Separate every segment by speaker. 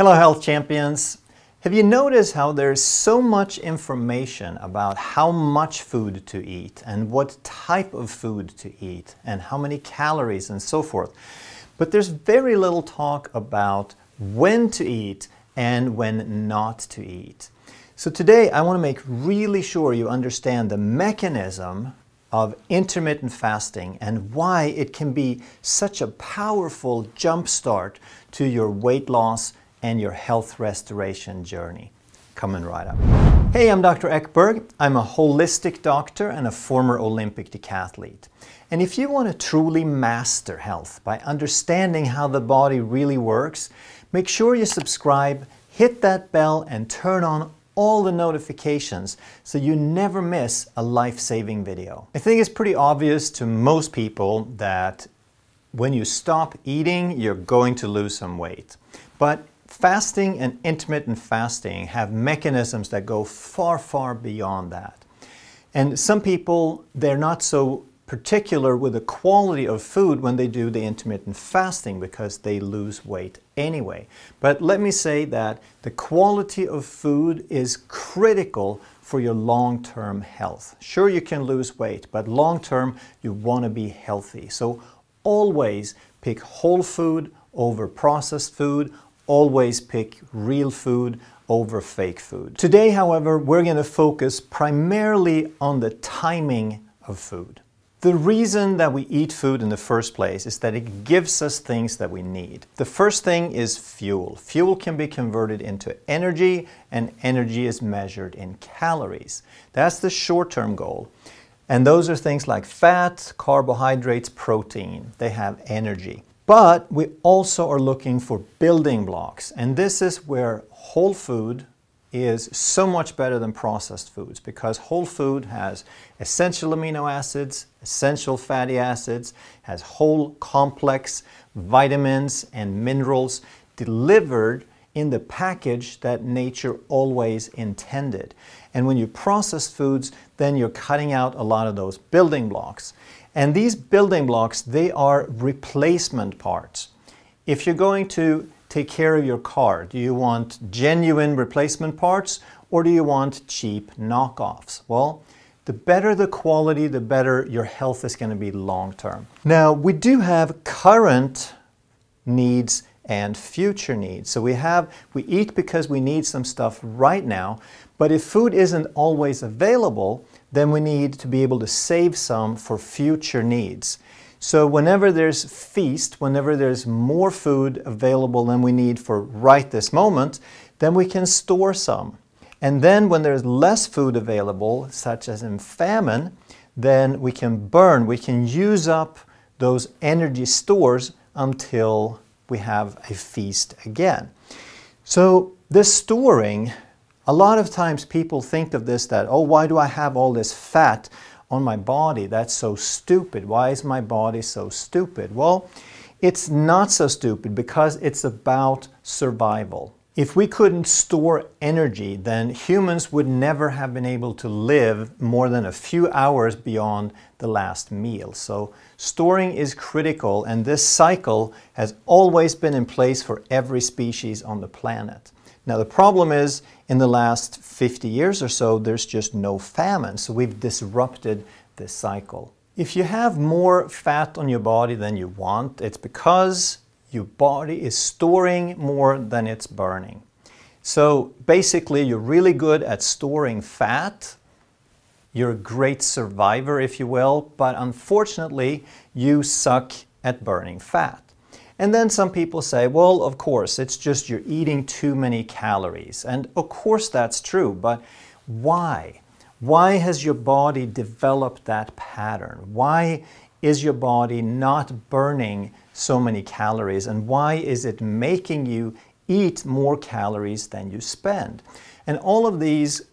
Speaker 1: Hello health champions! Have you noticed how there's so much information about how much food to eat and what type of food to eat and how many calories and so forth? But there's very little talk about when to eat and when not to eat. So today I want to make really sure you understand the mechanism of intermittent fasting and why it can be such a powerful jumpstart to your weight loss and your health restoration journey. Coming right up. Hey, I'm Dr. Eckberg. I'm a holistic doctor and a former Olympic decathlete. And if you want to truly master health by understanding how the body really works, make sure you subscribe, hit that bell, and turn on all the notifications so you never miss a life-saving video. I think it's pretty obvious to most people that when you stop eating, you're going to lose some weight. But Fasting and intermittent fasting have mechanisms that go far, far beyond that. And some people, they're not so particular with the quality of food when they do the intermittent fasting because they lose weight anyway. But let me say that the quality of food is critical for your long term health. Sure, you can lose weight, but long term, you want to be healthy. So always pick whole food over processed food always pick real food over fake food. Today, however, we're going to focus primarily on the timing of food. The reason that we eat food in the first place is that it gives us things that we need. The first thing is fuel. Fuel can be converted into energy, and energy is measured in calories. That's the short term goal. And those are things like fat, carbohydrates, protein. They have energy. But we also are looking for building blocks. And this is where whole food is so much better than processed foods because whole food has essential amino acids, essential fatty acids, has whole complex vitamins and minerals delivered in the package that nature always intended. And when you process foods, then you're cutting out a lot of those building blocks. And these building blocks, they are replacement parts. If you're going to take care of your car, do you want genuine replacement parts or do you want cheap knockoffs? Well, the better the quality, the better your health is going to be long term. Now, we do have current needs and future needs. So we have, we eat because we need some stuff right now, but if food isn't always available, then we need to be able to save some for future needs. So whenever there's feast, whenever there's more food available than we need for right this moment, then we can store some. And then when there's less food available, such as in famine, then we can burn, we can use up those energy stores until we have a feast again. So this storing a lot of times people think of this that, oh, why do I have all this fat on my body? That's so stupid. Why is my body so stupid? Well, it's not so stupid because it's about survival. If we couldn't store energy, then humans would never have been able to live more than a few hours beyond the last meal. So storing is critical and this cycle has always been in place for every species on the planet. Now the problem is in the last 50 years or so, there's just no famine, so we've disrupted this cycle. If you have more fat on your body than you want, it's because your body is storing more than it's burning. So basically, you're really good at storing fat. You're a great survivor, if you will, but unfortunately, you suck at burning fat. And then some people say, well, of course, it's just you're eating too many calories. And of course that's true, but why? Why has your body developed that pattern? Why is your body not burning so many calories? And why is it making you eat more calories than you spend? And all of these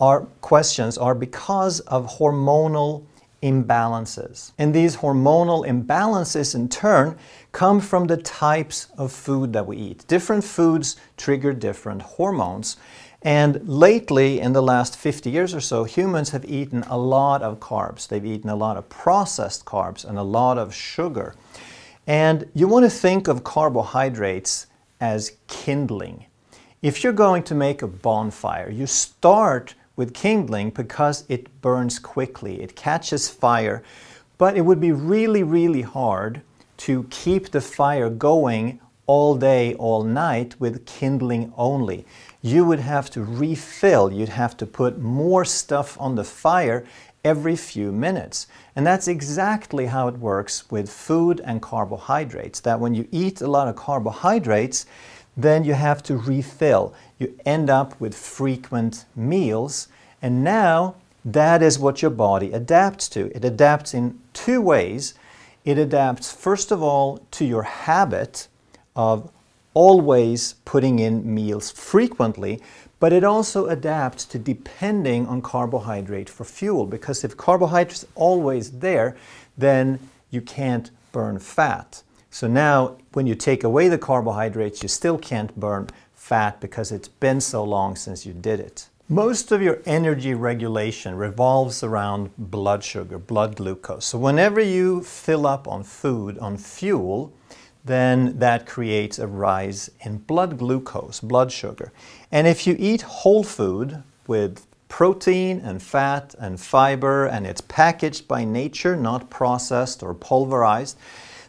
Speaker 1: are questions are because of hormonal imbalances. And these hormonal imbalances, in turn, come from the types of food that we eat. Different foods trigger different hormones. And lately, in the last 50 years or so, humans have eaten a lot of carbs. They've eaten a lot of processed carbs and a lot of sugar. And you want to think of carbohydrates as kindling. If you're going to make a bonfire, you start with kindling because it burns quickly, it catches fire. But it would be really, really hard to keep the fire going all day, all night with kindling only. You would have to refill, you'd have to put more stuff on the fire every few minutes. And that's exactly how it works with food and carbohydrates, that when you eat a lot of carbohydrates, then you have to refill. You end up with frequent meals, and now that is what your body adapts to. It adapts in two ways. It adapts, first of all, to your habit of always putting in meals frequently, but it also adapts to depending on carbohydrate for fuel because if carbohydrate is always there, then you can't burn fat. So now when you take away the carbohydrates, you still can't burn fat because it's been so long since you did it. Most of your energy regulation revolves around blood sugar, blood glucose. So whenever you fill up on food, on fuel, then that creates a rise in blood glucose, blood sugar. And if you eat whole food with protein and fat and fiber and it's packaged by nature, not processed or pulverized,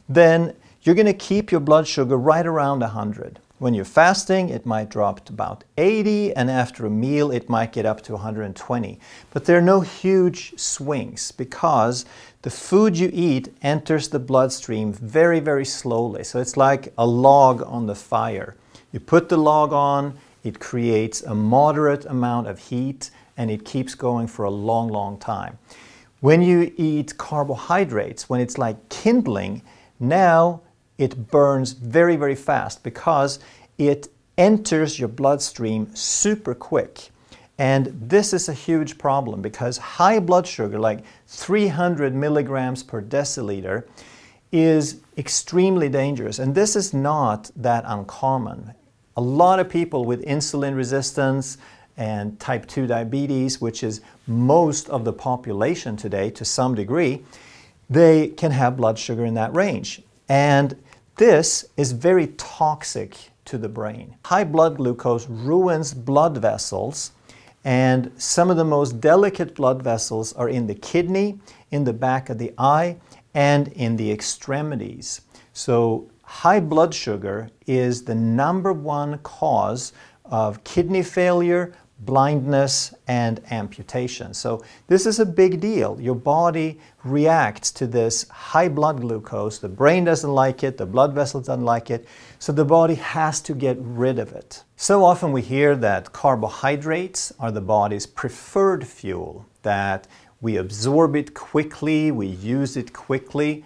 Speaker 1: then you're going to keep your blood sugar right around 100. When you're fasting, it might drop to about 80, and after a meal, it might get up to 120. But there are no huge swings because the food you eat enters the bloodstream very, very slowly. So it's like a log on the fire. You put the log on, it creates a moderate amount of heat, and it keeps going for a long, long time. When you eat carbohydrates, when it's like kindling, now it burns very, very fast because it enters your bloodstream super quick. And this is a huge problem because high blood sugar, like 300 milligrams per deciliter, is extremely dangerous. And this is not that uncommon. A lot of people with insulin resistance and type 2 diabetes, which is most of the population today to some degree, they can have blood sugar in that range. And this is very toxic to the brain. High blood glucose ruins blood vessels and some of the most delicate blood vessels are in the kidney, in the back of the eye, and in the extremities. So high blood sugar is the number one cause of kidney failure, blindness and amputation. So this is a big deal. Your body reacts to this high blood glucose. The brain doesn't like it, the blood vessels don't like it, so the body has to get rid of it. So often we hear that carbohydrates are the body's preferred fuel, that we absorb it quickly, we use it quickly,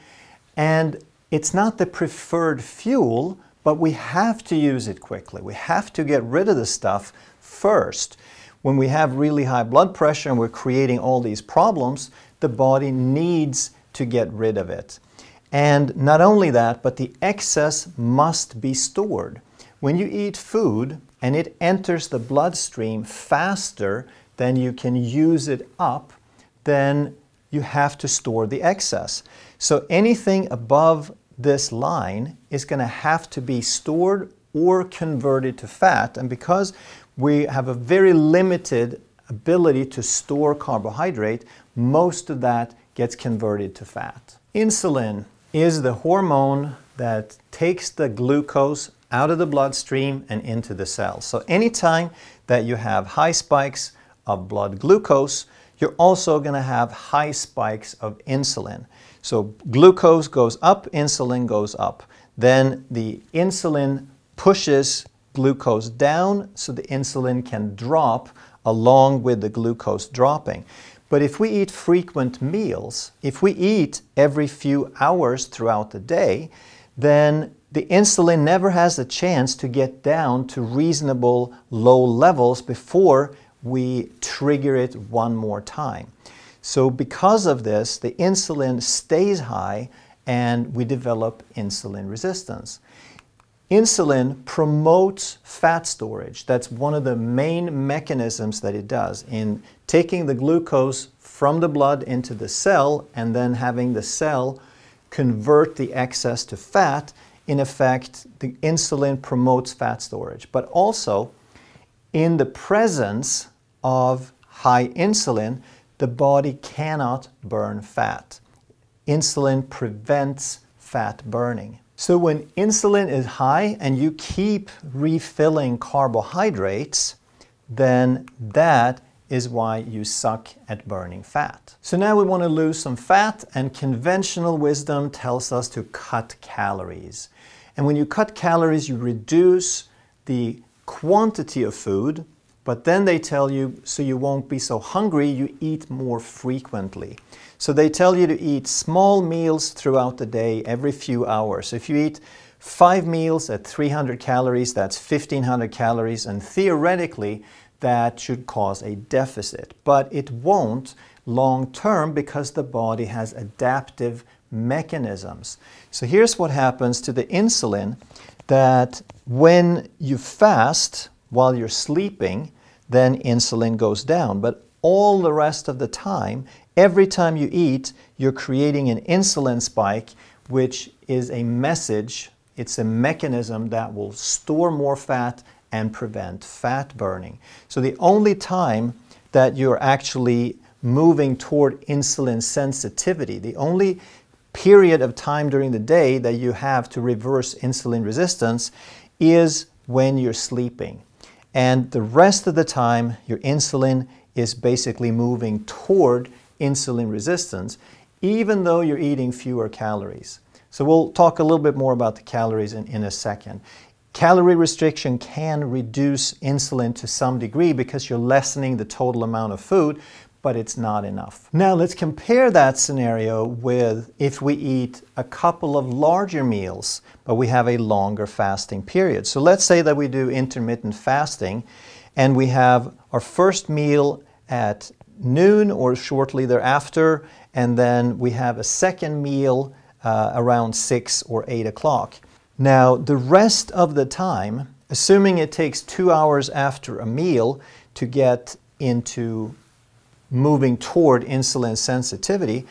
Speaker 1: and it's not the preferred fuel, but we have to use it quickly. We have to get rid of the stuff first. When we have really high blood pressure and we're creating all these problems, the body needs to get rid of it. And not only that, but the excess must be stored. When you eat food and it enters the bloodstream faster than you can use it up, then you have to store the excess. So anything above this line is going to have to be stored or converted to fat. And because we have a very limited ability to store carbohydrate. Most of that gets converted to fat. Insulin is the hormone that takes the glucose out of the bloodstream and into the cells. So anytime that you have high spikes of blood glucose, you're also going to have high spikes of insulin. So glucose goes up, insulin goes up. Then the insulin pushes glucose down so the insulin can drop along with the glucose dropping. But if we eat frequent meals, if we eat every few hours throughout the day, then the insulin never has a chance to get down to reasonable low levels before we trigger it one more time. So because of this, the insulin stays high and we develop insulin resistance. Insulin promotes fat storage. That's one of the main mechanisms that it does in taking the glucose from the blood into the cell and then having the cell convert the excess to fat. In effect, the insulin promotes fat storage. But also, in the presence of high insulin, the body cannot burn fat. Insulin prevents fat burning. So when insulin is high and you keep refilling carbohydrates, then that is why you suck at burning fat. So now we want to lose some fat and conventional wisdom tells us to cut calories. And when you cut calories, you reduce the quantity of food but then they tell you, so you won't be so hungry, you eat more frequently. So they tell you to eat small meals throughout the day every few hours. if you eat five meals at 300 calories, that's 1500 calories, and theoretically, that should cause a deficit. But it won't long term because the body has adaptive mechanisms. So here's what happens to the insulin that when you fast, while you're sleeping, then insulin goes down. But all the rest of the time, every time you eat, you're creating an insulin spike, which is a message, it's a mechanism that will store more fat and prevent fat burning. So the only time that you're actually moving toward insulin sensitivity, the only period of time during the day that you have to reverse insulin resistance is when you're sleeping. And the rest of the time, your insulin is basically moving toward insulin resistance, even though you're eating fewer calories. So we'll talk a little bit more about the calories in, in a second. Calorie restriction can reduce insulin to some degree because you're lessening the total amount of food, but it's not enough. Now let's compare that scenario with if we eat a couple of larger meals, but we have a longer fasting period. So let's say that we do intermittent fasting and we have our first meal at noon or shortly thereafter, and then we have a second meal uh, around six or eight o'clock. Now, the rest of the time, assuming it takes two hours after a meal to get into moving toward insulin sensitivity,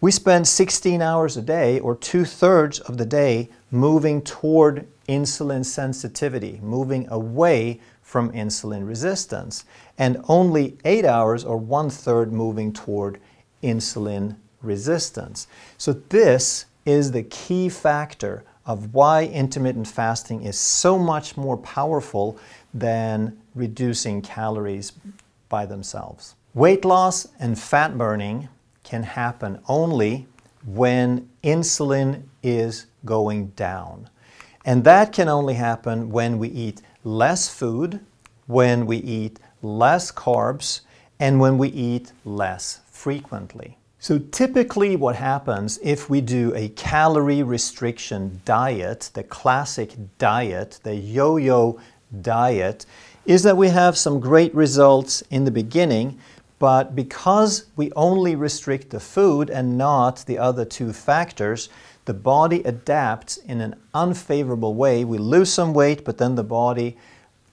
Speaker 1: we spend 16 hours a day or two thirds of the day moving toward insulin sensitivity, moving away from insulin resistance, and only eight hours or one third moving toward insulin resistance. So, this is the key factor of why intermittent fasting is so much more powerful than reducing calories by themselves. Weight loss and fat burning can happen only when insulin is going down. And that can only happen when we eat less food, when we eat less carbs, and when we eat less frequently. So typically what happens if we do a calorie restriction diet, the classic diet, the yo-yo diet, is that we have some great results in the beginning, but because we only restrict the food and not the other two factors, the body adapts in an unfavorable way. We lose some weight, but then the body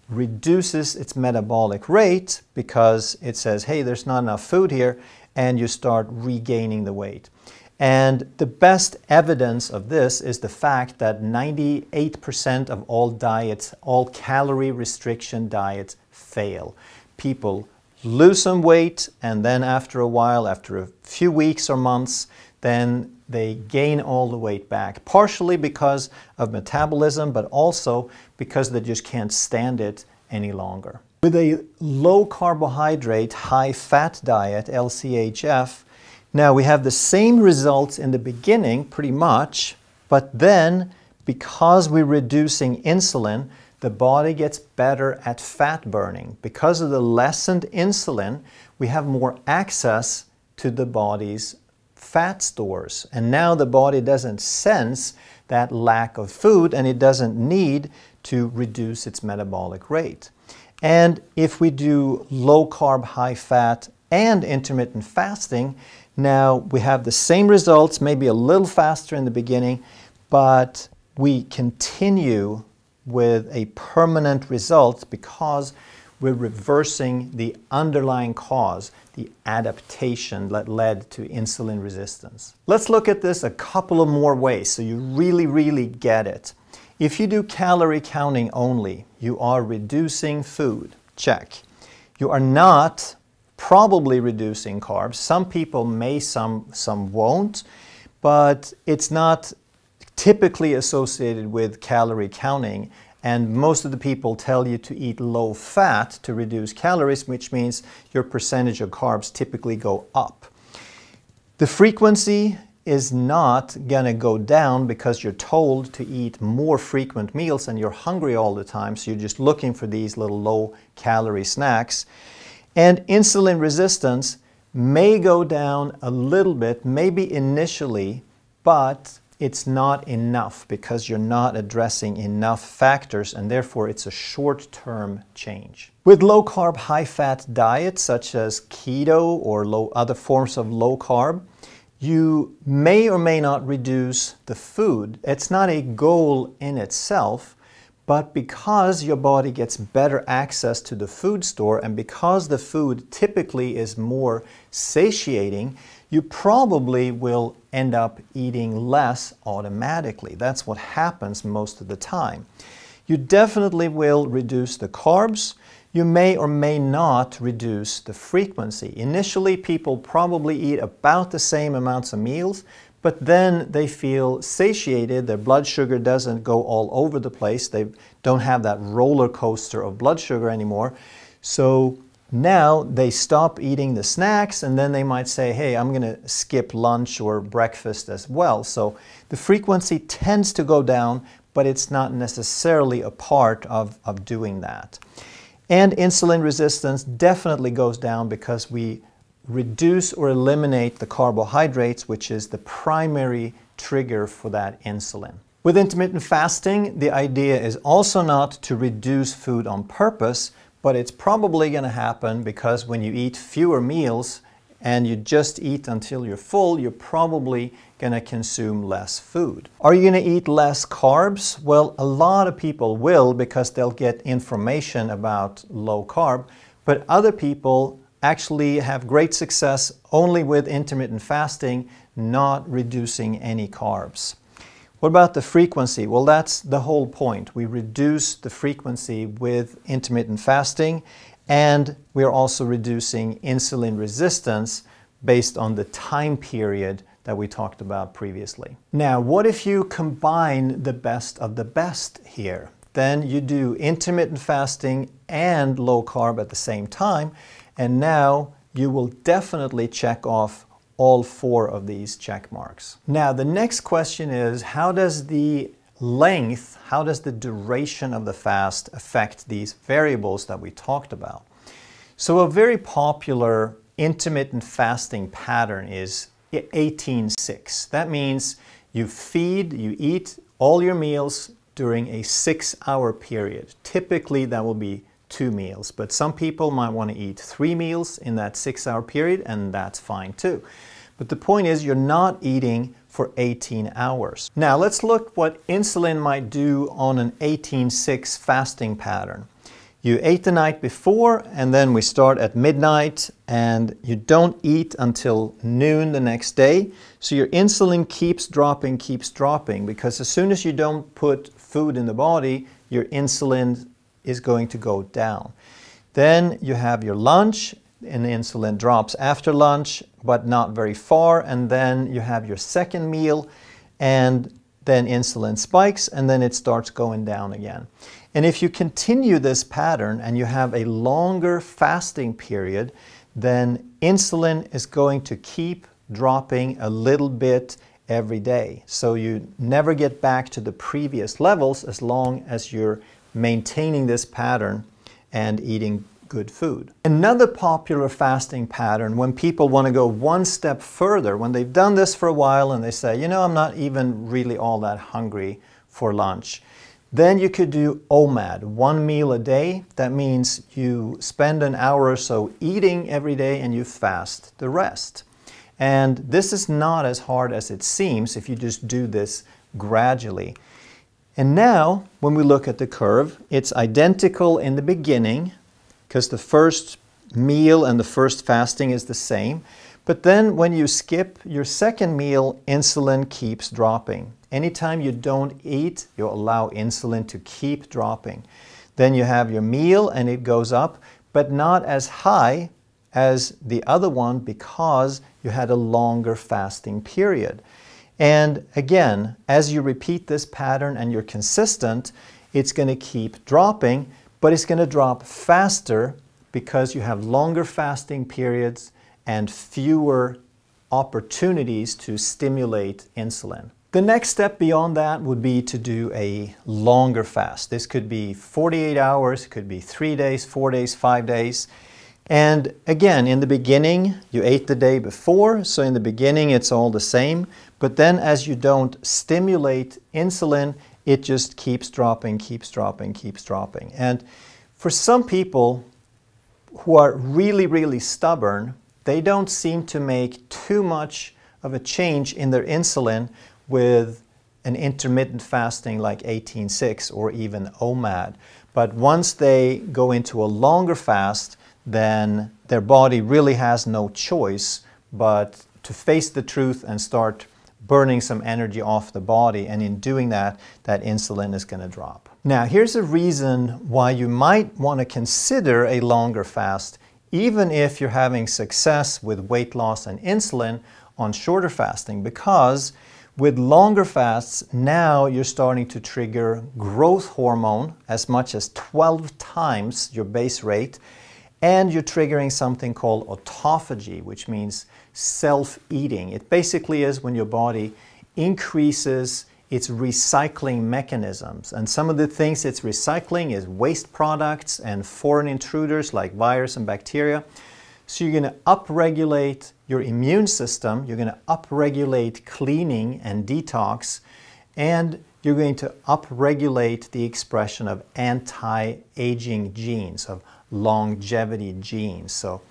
Speaker 1: reduces its metabolic rate because it says, hey, there's not enough food here, and you start regaining the weight. And the best evidence of this is the fact that 98% of all diets, all calorie restriction diets, fail. People lose some weight, and then after a while, after a few weeks or months, then they gain all the weight back, partially because of metabolism, but also because they just can't stand it any longer. With a low carbohydrate, high fat diet, LCHF, now we have the same results in the beginning, pretty much, but then because we're reducing insulin, the body gets better at fat burning. Because of the lessened insulin, we have more access to the body's fat stores. And now the body doesn't sense that lack of food and it doesn't need to reduce its metabolic rate. And if we do low carb, high fat, and intermittent fasting, now we have the same results, maybe a little faster in the beginning, but we continue with a permanent result because we're reversing the underlying cause, the adaptation that led to insulin resistance. Let's look at this a couple of more ways so you really, really get it. If you do calorie counting only, you are reducing food. Check. You are not probably reducing carbs. Some people may, some, some won't, but it's not typically associated with calorie counting. And most of the people tell you to eat low fat to reduce calories, which means your percentage of carbs typically go up. The frequency is not going to go down because you're told to eat more frequent meals and you're hungry all the time, so you're just looking for these little low calorie snacks. And insulin resistance may go down a little bit, maybe initially, but it's not enough because you're not addressing enough factors and therefore it's a short term change. With low carb, high fat diets such as keto or low, other forms of low carb, you may or may not reduce the food. It's not a goal in itself, but because your body gets better access to the food store and because the food typically is more satiating, you probably will end up eating less automatically. That's what happens most of the time. You definitely will reduce the carbs. You may or may not reduce the frequency. Initially, people probably eat about the same amounts of meals, but then they feel satiated. Their blood sugar doesn't go all over the place. They don't have that roller coaster of blood sugar anymore. So now they stop eating the snacks and then they might say, hey, I'm going to skip lunch or breakfast as well. So the frequency tends to go down, but it's not necessarily a part of, of doing that. And insulin resistance definitely goes down because we reduce or eliminate the carbohydrates, which is the primary trigger for that insulin. With intermittent fasting, the idea is also not to reduce food on purpose, but it's probably going to happen because when you eat fewer meals and you just eat until you're full, you're probably going to consume less food. Are you going to eat less carbs? Well, a lot of people will because they'll get information about low carb, but other people actually have great success only with intermittent fasting, not reducing any carbs. What about the frequency? Well, that's the whole point. We reduce the frequency with intermittent fasting, and we are also reducing insulin resistance based on the time period that we talked about previously. Now, what if you combine the best of the best here? Then you do intermittent fasting and low carb at the same time, and now you will definitely check off all four of these check marks. Now, the next question is how does the length, how does the duration of the fast affect these variables that we talked about? So, a very popular intermittent fasting pattern is 18-6. That means you feed, you eat all your meals during a six hour period. Typically, that will be two meals. But some people might want to eat three meals in that six hour period, and that's fine too. But the point is, you're not eating for 18 hours. Now, let's look what insulin might do on an 18 6 fasting pattern. You ate the night before, and then we start at midnight, and you don't eat until noon the next day. So your insulin keeps dropping, keeps dropping, because as soon as you don't put food in the body, your insulin is going to go down. Then you have your lunch and insulin drops after lunch, but not very far. And then you have your second meal and then insulin spikes and then it starts going down again. And if you continue this pattern and you have a longer fasting period, then insulin is going to keep dropping a little bit every day. So you never get back to the previous levels as long as you're maintaining this pattern and eating good food. Another popular fasting pattern when people want to go one step further, when they've done this for a while and they say, you know, I'm not even really all that hungry for lunch, then you could do OMAD, one meal a day. That means you spend an hour or so eating every day and you fast the rest. And this is not as hard as it seems if you just do this gradually. And now, when we look at the curve, it's identical in the beginning because the first meal and the first fasting is the same. But then when you skip your second meal, insulin keeps dropping. Anytime you don't eat, you allow insulin to keep dropping. Then you have your meal and it goes up, but not as high as the other one because you had a longer fasting period. And again, as you repeat this pattern and you're consistent, it's going to keep dropping, but it's going to drop faster because you have longer fasting periods and fewer opportunities to stimulate insulin. The next step beyond that would be to do a longer fast. This could be 48 hours, could be three days, four days, five days. And again, in the beginning, you ate the day before, so in the beginning it's all the same. But then as you don't stimulate insulin, it just keeps dropping, keeps dropping, keeps dropping. And for some people who are really, really stubborn, they don't seem to make too much of a change in their insulin with an intermittent fasting like 18:6 or even OMAD. But once they go into a longer fast, then their body really has no choice but to face the truth and start burning some energy off the body. And in doing that, that insulin is going to drop. Now, here's a reason why you might want to consider a longer fast, even if you're having success with weight loss and insulin on shorter fasting, because with longer fasts, now you're starting to trigger growth hormone as much as 12 times your base rate and you're triggering something called autophagy, which means self-eating. It basically is when your body increases its recycling mechanisms. And some of the things it's recycling is waste products and foreign intruders like virus and bacteria. So you're going to upregulate your immune system, you're going to upregulate cleaning and detox, and you're going to upregulate the expression of anti-aging genes, of longevity genes. So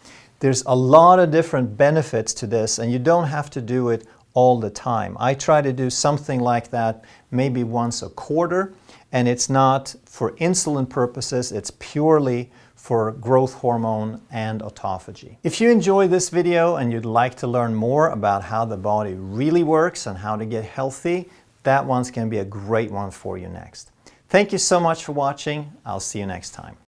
Speaker 1: there's a lot of different benefits to this, and you don't have to do it all the time. I try to do something like that maybe once a quarter, and it's not for insulin purposes, it's purely for growth hormone and autophagy. If you enjoy this video and you'd like to learn more about how the body really works and how to get healthy, that one's going to be a great one for you next. Thank you so much for watching. I'll see you next time.